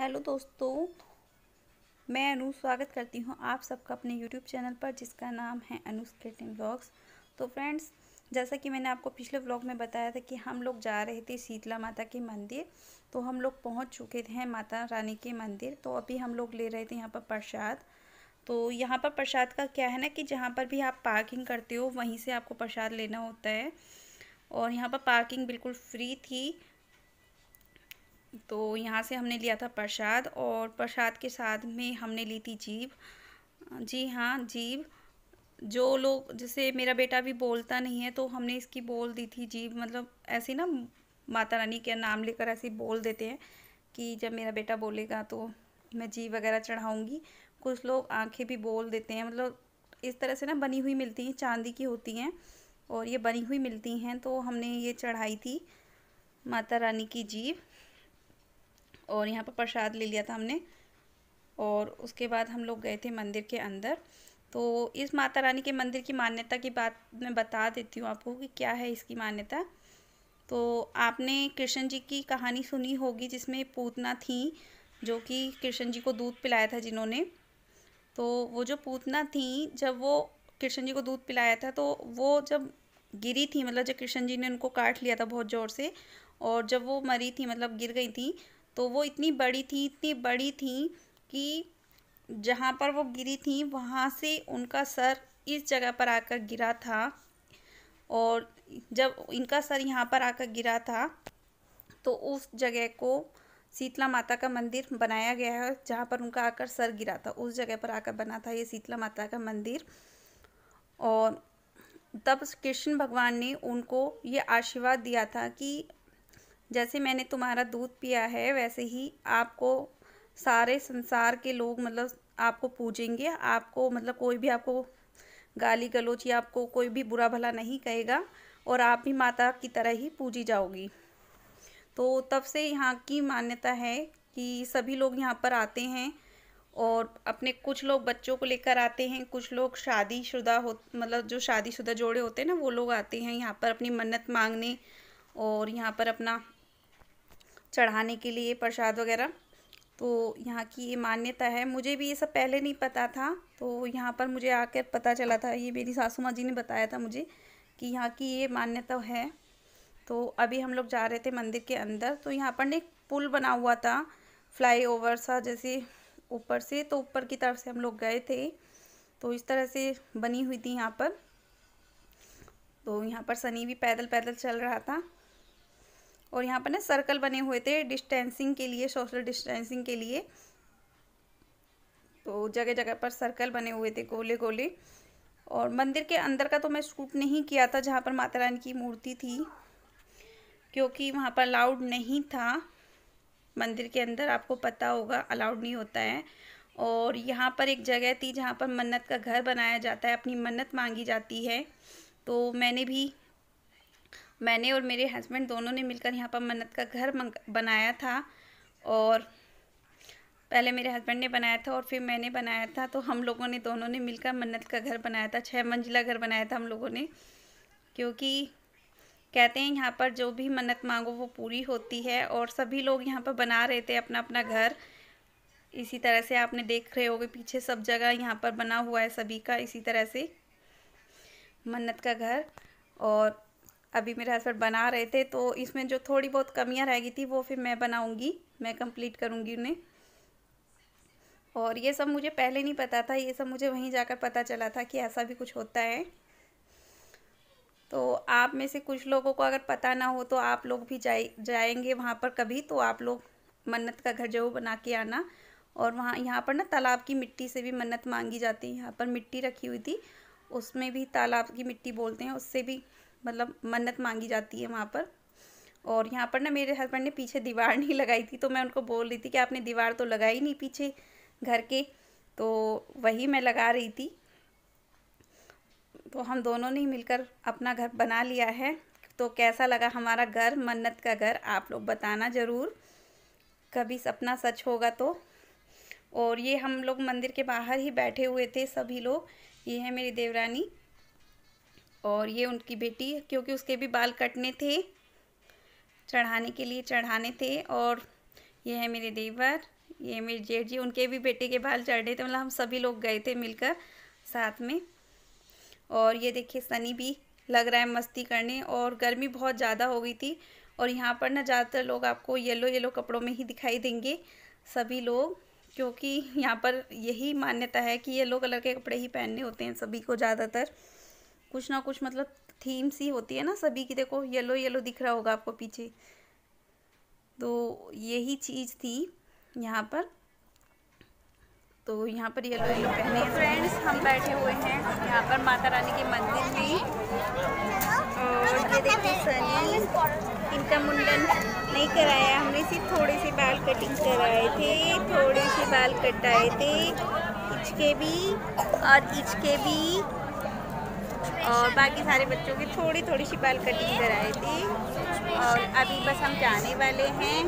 hello दोस्तों मैं अनु स्वागत करती हूँ आप सबका अपने यूट्यूब चैनल पर जिसका नाम है अनुज क्रिएटिव ब्लॉग्स तो फ्रेंड्स जैसा कि मैंने आपको पिछले ब्लॉग में बताया था कि हम लोग जा रहे थे शीतला माता के मंदिर तो हम लोग पहुँच चुके थे माता रानी के मंदिर तो अभी हम लोग ले रहे थे यहाँ पर प्रसाद तो यहाँ पर प्रसाद का क्या है ना कि जहाँ पर भी आप पार्किंग करते हो वहीं से आपको प्रसाद लेना होता है और यहाँ पर पार्किंग बिल्कुल फ्री थी तो यहाँ से हमने लिया था प्रसाद और प्रसाद के साथ में हमने ली थी जीव जी हाँ जीव जो लोग जैसे मेरा बेटा भी बोलता नहीं है तो हमने इसकी बोल दी थी जीव मतलब ऐसे ना माता रानी के नाम लेकर ऐसे बोल देते हैं कि जब मेरा बेटा बोलेगा तो मैं जीव वगैरह चढ़ाऊँगी कुछ लोग आंखें भी बोल देते हैं मतलब इस तरह से ना बनी हुई मिलती हैं चांदी की होती हैं और ये बनी हुई मिलती हैं तो हमने ये चढ़ाई थी माता रानी की जीव और यहाँ पर प्रसाद ले लिया था हमने और उसके बाद हम लोग गए थे मंदिर के अंदर तो इस माता रानी के मंदिर की मान्यता की बात मैं बता देती हूँ आपको कि क्या है इसकी मान्यता तो आपने कृष्ण जी की कहानी सुनी होगी जिसमें पूतना थी जो कि कृष्ण जी को दूध पिलाया था जिन्होंने तो वो जो पूतना थी जब वो कृष्ण जी को दूध पिलाया था तो वो जब गिरी थी मतलब जब कृष्ण जी ने उनको काट लिया था बहुत ज़ोर से और जब वो मरी थी मतलब गिर गई थी तो वो इतनी बड़ी थी इतनी बड़ी थी कि जहाँ पर वो गिरी थी वहाँ से उनका सर इस जगह पर आकर गिरा था और जब इनका सर यहाँ पर आकर गिरा था तो उस जगह को शीतला माता का मंदिर बनाया गया है जहाँ पर उनका आकर सर गिरा था उस जगह पर आकर बना था ये शीतला माता का मंदिर और तब कृष्ण भगवान ने उनको ये आशीर्वाद दिया था कि जैसे मैंने तुम्हारा दूध पिया है वैसे ही आपको सारे संसार के लोग मतलब आपको पूजेंगे आपको मतलब कोई भी आपको गाली गलोच या आपको कोई भी बुरा भला नहीं कहेगा और आप भी माता की तरह ही पूजी जाओगी तो तब से यहाँ की मान्यता है कि सभी लोग यहाँ पर आते हैं और अपने कुछ लोग बच्चों को लेकर आते हैं कुछ लोग शादीशुदा हो मतलब जो शादीशुदा जोड़े होते हैं ना वो लोग आते हैं यहाँ पर अपनी मन्नत मांगने और यहाँ पर अपना चढ़ाने के लिए प्रसाद वगैरह तो यहाँ की ये मान्यता है मुझे भी ये सब पहले नहीं पता था तो यहाँ पर मुझे आकर पता चला था ये मेरी सासू माँ जी ने बताया था मुझे कि यहाँ की ये मान्यता है तो अभी हम लोग जा रहे थे मंदिर के अंदर तो यहाँ पर ना एक पुल बना हुआ था फ्लाई ओवर सा जैसे ऊपर से तो ऊपर की तरफ से हम लोग गए थे तो इस तरह से बनी हुई थी यहाँ पर तो यहाँ पर सनी भी पैदल पैदल चल रहा था और यहाँ पर ना सर्कल बने हुए थे डिस्टेंसिंग के लिए सोशल डिस्टेंसिंग के लिए तो जगह जगह पर सर्कल बने हुए थे गोले गोले और मंदिर के अंदर का तो मैं शूट नहीं किया था जहाँ पर माता रानी की मूर्ति थी क्योंकि वहाँ पर अलाउड नहीं था मंदिर के अंदर आपको पता होगा अलाउड नहीं होता है और यहाँ पर एक जगह थी जहाँ पर मन्नत का घर बनाया जाता है अपनी मन्नत मांगी जाती है तो मैंने भी मैंने और मेरे हस्बैंड दोनों ने मिलकर यहाँ पर मन्नत का घर बनाया था और पहले मेरे हस्बैंड ने बनाया था और फिर मैंने बनाया था तो हम लोगों ने दोनों ने मिलकर मन्नत का घर बनाया था छः मंजिला घर बनाया था हम लोगों ने क्योंकि कहते हैं यहाँ पर जो भी मन्नत मांगो वो पूरी होती है और सभी लोग यहाँ पर बना रहे थे अपना अपना घर इसी तरह से आपने देख रहे होगे पीछे सब जगह यहाँ पर बना हुआ है सभी का इसी तरह से मन्नत का घर और अभी मेरे हस्बैंड बना रहे थे तो इसमें जो थोड़ी बहुत कमियां रह गई थी वो फिर मैं बनाऊंगी मैं कंप्लीट करूंगी उन्हें और ये सब मुझे पहले नहीं पता था ये सब मुझे वहीं जाकर पता चला था कि ऐसा भी कुछ होता है तो आप में से कुछ लोगों को अगर पता ना हो तो आप लोग भी जाए जाएंगे वहाँ पर कभी तो आप लोग मन्नत का घर जो बना के आना और वहाँ यहाँ पर ना तालाब की मिट्टी से भी मन्नत मांगी जाती है यहाँ पर मिट्टी रखी हुई थी उसमें भी तालाब की मिट्टी बोलते हैं उससे भी मतलब मन्नत मांगी जाती है वहाँ पर और यहाँ पर ना मेरे हस्बैंड ने पीछे दीवार नहीं लगाई थी तो मैं उनको बोल रही थी कि आपने दीवार तो लगाई नहीं पीछे घर के तो वही मैं लगा रही थी तो हम दोनों ने मिलकर अपना घर बना लिया है तो कैसा लगा हमारा घर मन्नत का घर आप लोग बताना ज़रूर कभी सपना सच होगा तो और ये हम लोग मंदिर के बाहर ही बैठे हुए थे सभी लोग ये है मेरी देवरानी और ये उनकी बेटी क्योंकि उसके भी बाल कटने थे चढ़ाने के लिए चढ़ाने थे और ये है मेरे देवर ये मेरे जेठ जी उनके भी बेटे के बाल रहे थे मतलब हम सभी लोग गए थे मिलकर साथ में और ये देखिए सनी भी लग रहा है मस्ती करने और गर्मी बहुत ज़्यादा हो गई थी और यहाँ पर ना ज़्यादातर लोग आपको येलो येलो कपड़ों में ही दिखाई देंगे सभी लोग क्योंकि यहाँ पर यही मान्यता है कि येलो कलर के कपड़े ही पहनने होते हैं सभी को ज़्यादातर कुछ ना कुछ मतलब थीम सी होती है ना सभी की देखो येलो येलो दिख रहा होगा आपको पीछे तो यही चीज़ थी यहाँ पर तो यहाँ पर येलो येलो पहने फ्रेंड्स हम बैठे हुए हैं यहाँ पर माता रानी के मंदिर में और ये देखिए सनी इनका मुंडन नहीं कराया हमने सिर्फ थोड़े से बाल कटिंग कराए थे थोड़े से बाल कटाए थे इचके भी और इचके भी और बाकी सारे बच्चों की थोड़ी थोड़ी सी बाल कटिंग कराई थी और अभी बस हम जाने वाले हैं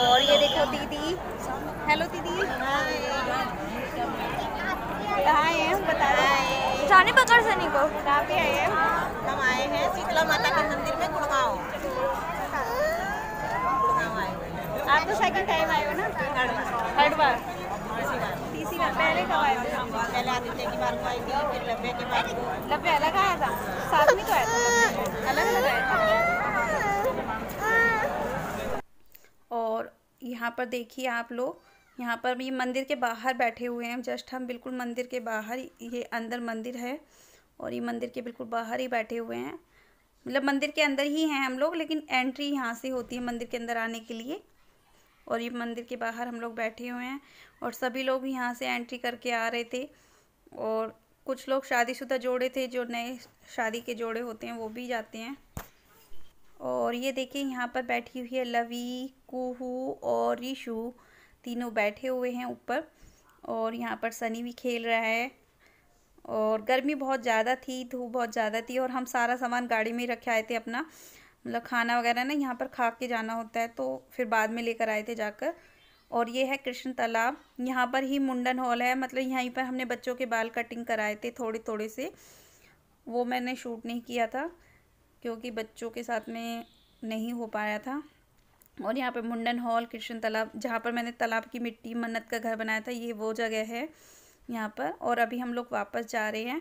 और ये देखो दीदी हेलो दीदी कहाँ आए हैं बता रहे जाने पकड़ सनी को कहाँ पे आए हैं हम आए हैं शीतला माता के मंदिर में गुड़गांव आप तो सेकंड टाइम आए हो ना पहले अलग आया था साथ में तो आया था अलग अलग आया था और यहाँ पर देखिए आप लोग यहाँ पर ये मंदिर के बाहर बैठे हुए हैं जस्ट हम बिल्कुल मंदिर के बाहर ये अंदर मंदिर है और ये मंदिर के बिल्कुल बाहर ही बैठे हुए हैं मतलब मंदिर के अंदर ही हैं हम लोग लेकिन एंट्री यहाँ से होती है मंदिर के अंदर आने के लिए और ये मंदिर के बाहर हम लोग बैठे हुए हैं और सभी लोग यहाँ से एंट्री करके आ रहे थे और कुछ लोग शादीशुदा जोड़े थे जो नए शादी के जोड़े होते हैं वो भी जाते हैं और ये देखिए यहाँ पर बैठी हुई है लवी कुहू और रीशू तीनों बैठे हुए हैं ऊपर और यहाँ पर सनी भी खेल रहा है और गर्मी बहुत ज़्यादा थी धूप बहुत ज़्यादा थी और हम सारा सामान गाड़ी में रखे आए थे अपना मतलब खाना वगैरह ना यहाँ पर खा के जाना होता है तो फिर बाद में लेकर आए थे जाकर और ये है कृष्ण तालाब यहाँ पर ही मुंडन हॉल है मतलब यहीं पर हमने बच्चों के बाल कटिंग कराए थे थोड़े थोड़े से वो मैंने शूट नहीं किया था क्योंकि बच्चों के साथ में नहीं हो पाया था और यहाँ पर मुंडन हॉल कृष्ण तालाब जहाँ पर मैंने तालाब की मिट्टी मन्नत का घर बनाया था ये वो जगह है यहाँ पर और अभी हम लोग वापस जा रहे हैं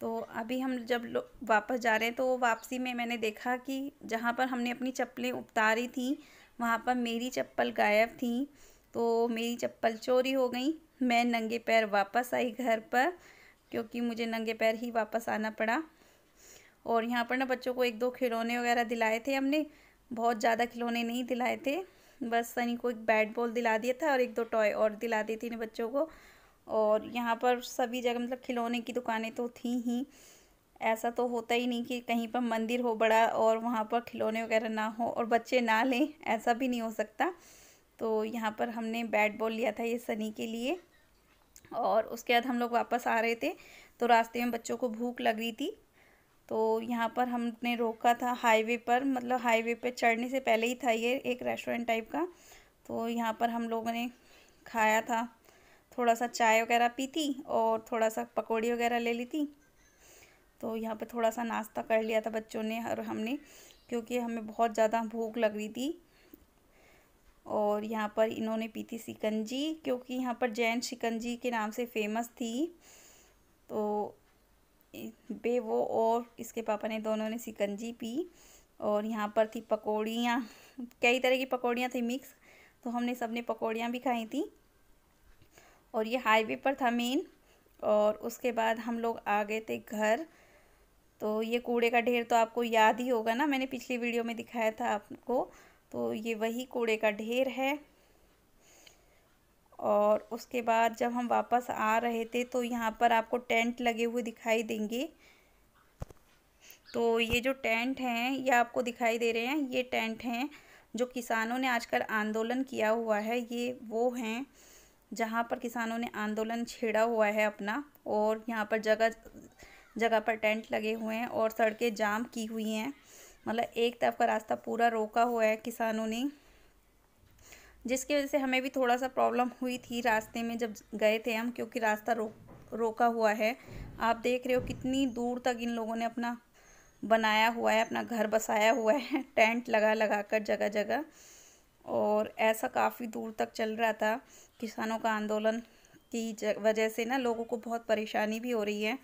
तो अभी हम जब वापस जा रहे हैं तो वापसी में मैंने देखा कि जहाँ पर हमने अपनी चप्पलें उतारी थी वहाँ पर मेरी चप्पल गायब थी तो मेरी चप्पल चोरी हो गई मैं नंगे पैर वापस आई घर पर क्योंकि मुझे नंगे पैर ही वापस आना पड़ा और यहाँ पर ना बच्चों को एक दो खिलौने वगैरह दिलाए थे हमने बहुत ज़्यादा खिलौने नहीं दिलाए थे बस सनी को एक बैट बॉल दिला दिया था और एक दो टॉय और दिला दी थी इन बच्चों को और यहाँ पर सभी जगह मतलब खिलौने की दुकानें तो थी ही ऐसा तो होता ही नहीं कि कहीं पर मंदिर हो बड़ा और वहाँ पर खिलौने वगैरह ना हो और बच्चे ना लें ऐसा भी नहीं हो सकता तो यहाँ पर हमने बैट बॉल लिया था ये सनी के लिए और उसके बाद हम लोग वापस आ रहे थे तो रास्ते में बच्चों को भूख लग रही थी तो यहाँ पर हमने रोका था हाईवे पर मतलब हाईवे पर चढ़ने से पहले ही था ये एक रेस्टोरेंट टाइप का तो यहाँ पर हम लोगों ने खाया था थोड़ा सा चाय वगैरह पी थी और थोड़ा सा पकौड़ी वगैरह ले ली थी तो यहाँ पे थोड़ा सा नाश्ता कर लिया था बच्चों ने और हमने क्योंकि हमें बहुत ज़्यादा भूख लग रही थी और यहाँ पर इन्होंने पी थी शिकंजी क्योंकि यहाँ पर जैन शिकंजी के नाम से फेमस थी तो बे वो और इसके पापा ने दोनों ने शिकंजी पी और यहाँ पर थी पकौड़ियाँ कई तरह की पकौड़ियाँ थी मिक्स तो हमने सब ने पकौड़ियाँ भी खाई थी और ये हाईवे पर था मेन और उसके बाद हम लोग आ गए थे घर तो ये कूड़े का ढेर तो आपको याद ही होगा ना मैंने पिछली वीडियो में दिखाया था आपको तो ये वही कूड़े का ढेर है और उसके बाद जब हम वापस आ रहे थे तो यहाँ पर आपको टेंट लगे हुए दिखाई देंगे तो ये जो टेंट हैं ये आपको दिखाई दे रहे हैं ये टेंट हैं जो किसानों ने आजकल आंदोलन किया हुआ है ये वो हैं जहाँ पर किसानों ने आंदोलन छेड़ा हुआ है अपना और यहाँ पर जगह जगह पर टेंट लगे हुए हैं और सड़कें जाम की हुई हैं मतलब एक तरफ का रास्ता पूरा रोका हुआ है किसानों ने जिसकी वजह से हमें भी थोड़ा सा प्रॉब्लम हुई थी रास्ते में जब गए थे हम क्योंकि रास्ता रोक रोका हुआ है आप देख रहे हो कितनी दूर तक इन लोगों ने अपना बनाया हुआ है अपना घर बसाया हुआ है टेंट लगा लगा कर जगह जगह और ऐसा काफ़ी दूर तक चल रहा था किसानों का आंदोलन की वजह से ना लोगों को बहुत परेशानी भी हो रही है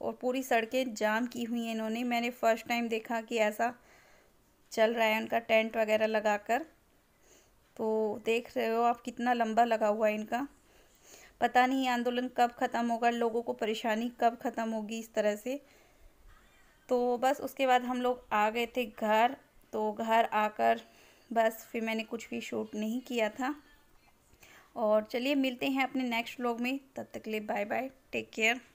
और पूरी सड़कें जाम की हुई हैं इन्होंने मैंने फ़र्स्ट टाइम देखा कि ऐसा चल रहा है उनका टेंट वगैरह लगाकर तो देख रहे हो आप कितना लंबा लगा हुआ है इनका पता नहीं आंदोलन कब ख़त्म होगा लोगों को परेशानी कब ख़त्म होगी इस तरह से तो बस उसके बाद हम लोग आ गए थे घर तो घर आकर बस फिर मैंने कुछ भी शूट नहीं किया था और चलिए मिलते हैं अपने नेक्स्ट व्लॉग में तब तक के लिए बाय बाय टेक केयर